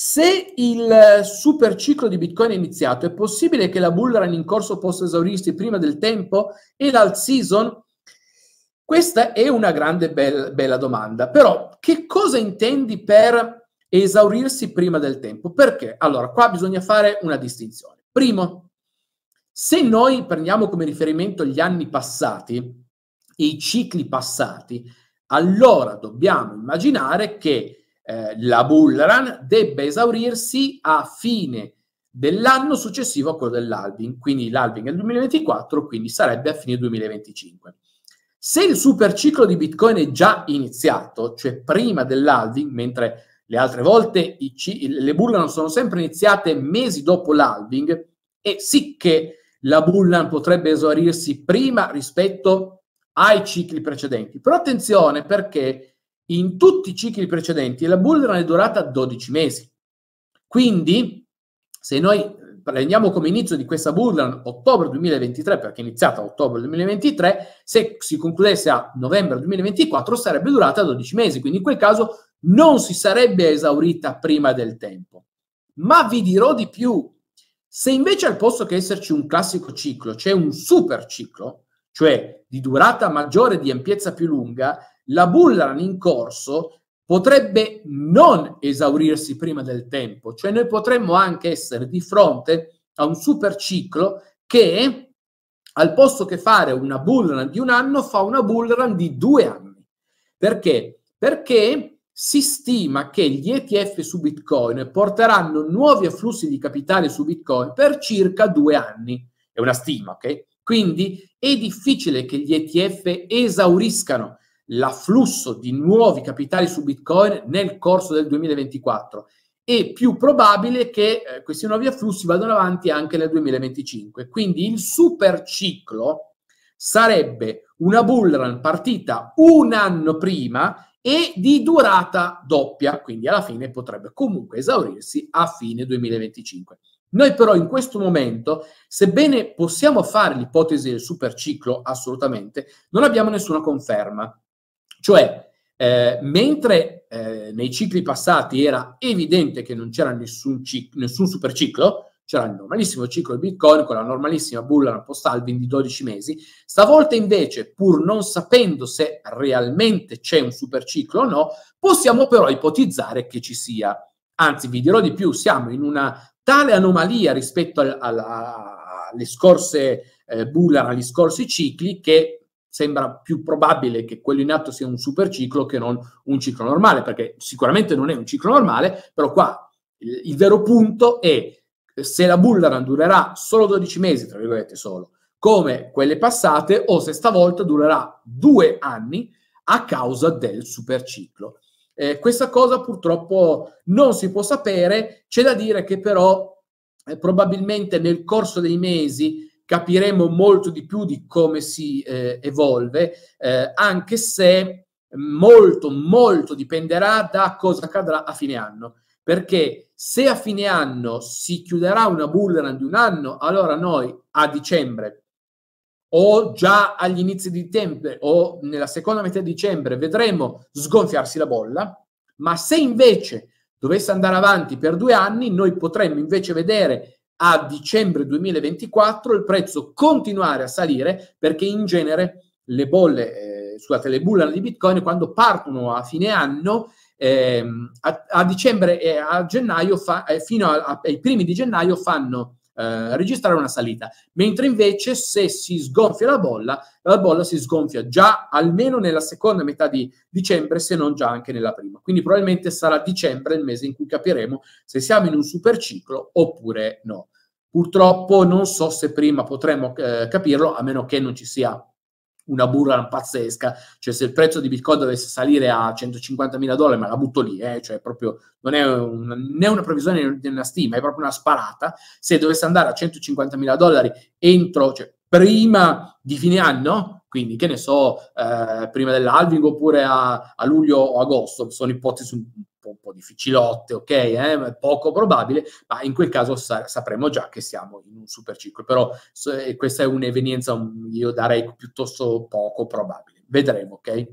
Se il eh, super ciclo di Bitcoin è iniziato, è possibile che la bull run in corso possa esaurirsi prima del tempo e l'alt season? Questa è una grande bella, bella domanda. Però che cosa intendi per esaurirsi prima del tempo? Perché? Allora, qua bisogna fare una distinzione. Primo, se noi prendiamo come riferimento gli anni passati, i cicli passati, allora dobbiamo immaginare che eh, la bull run debba esaurirsi a fine dell'anno successivo a quello dell'albing, quindi l'albing è il 2024, quindi sarebbe a fine 2025. Se il super ciclo di Bitcoin è già iniziato, cioè prima dell'albing, mentre le altre volte c- le bull run sono sempre iniziate mesi dopo l'albing, e sì che la bull run potrebbe esaurirsi prima rispetto ai cicli precedenti. Però attenzione perché in tutti i cicli precedenti la bull run è durata 12 mesi. Quindi, se noi prendiamo come inizio di questa bull run ottobre 2023, perché è iniziata a ottobre 2023, se si concludesse a novembre 2024 sarebbe durata 12 mesi, quindi in quel caso non si sarebbe esaurita prima del tempo. Ma vi dirò di più, se invece al posto che esserci un classico ciclo c'è un super ciclo, cioè di durata maggiore e di ampiezza più lunga, la bull run in corso potrebbe non esaurirsi prima del tempo, cioè noi potremmo anche essere di fronte a un super ciclo che al posto che fare una bull run di un anno fa una bull run di due anni. Perché? Perché si stima che gli ETF su Bitcoin porteranno nuovi afflussi di capitale su Bitcoin per circa due anni. È una stima, ok? Quindi è difficile che gli ETF esauriscano l'afflusso di nuovi capitali su Bitcoin nel corso del 2024 e più probabile che eh, questi nuovi afflussi vadano avanti anche nel 2025. Quindi il super ciclo sarebbe una bull run partita un anno prima e di durata doppia, quindi alla fine potrebbe comunque esaurirsi a fine 2025. Noi però in questo momento, sebbene possiamo fare l'ipotesi del super ciclo assolutamente, non abbiamo nessuna conferma. Cioè, eh, mentre eh, nei cicli passati era evidente che non c'era nessun, cic- nessun superciclo, c'era il normalissimo ciclo di Bitcoin con la normalissima bulla post halving di 12 mesi. Stavolta invece, pur non sapendo se realmente c'è un superciclo o no, possiamo però ipotizzare che ci sia. Anzi, vi dirò di più, siamo in una tale anomalia rispetto al, alla, alle scorse eh, bulla, agli scorsi cicli che sembra più probabile che quello in atto sia un superciclo che non un ciclo normale, perché sicuramente non è un ciclo normale, però qua il, il vero punto è eh, se la bull run durerà solo 12 mesi, tra virgolette solo, come quelle passate, o se stavolta durerà due anni a causa del superciclo. Eh, questa cosa purtroppo non si può sapere, c'è da dire che però eh, probabilmente nel corso dei mesi capiremo molto di più di come si eh, evolve, eh, anche se molto, molto dipenderà da cosa accadrà a fine anno. Perché se a fine anno si chiuderà una bull run di un anno, allora noi a dicembre o già agli inizi di tempo o nella seconda metà di dicembre vedremo sgonfiarsi la bolla, ma se invece dovesse andare avanti per due anni, noi potremmo invece vedere a dicembre 2024 il prezzo continuare a salire perché in genere le bolle eh, scusate, le bullane di Bitcoin quando partono a fine anno eh, a, a, dicembre e a gennaio fa, eh, fino a, a, ai primi di gennaio fanno eh, registrare una salita, mentre invece se si sgonfia la bolla, la bolla si sgonfia già almeno nella seconda metà di dicembre, se non già anche nella prima. Quindi probabilmente sarà dicembre il mese in cui capiremo se siamo in un super ciclo oppure no. Purtroppo non so se prima potremo eh, capirlo, a meno che non ci sia una burra pazzesca. Cioè, se il prezzo di Bitcoin dovesse salire a 150.000 dollari, ma la butto lì, eh, cioè proprio non è un, né una previsione né una stima, è proprio una sparata. Se dovesse andare a 150.000 dollari entro, cioè prima di fine anno, quindi che ne so, eh, prima dell'alving oppure a, a, luglio o agosto, sono ipotesi un po', po difficilotte, ok, eh, poco probabile, ma in quel caso sa- sapremo già che siamo in un superciclo. Però se, eh, questa è un'evenienza, io darei piuttosto poco probabile. Vedremo, ok?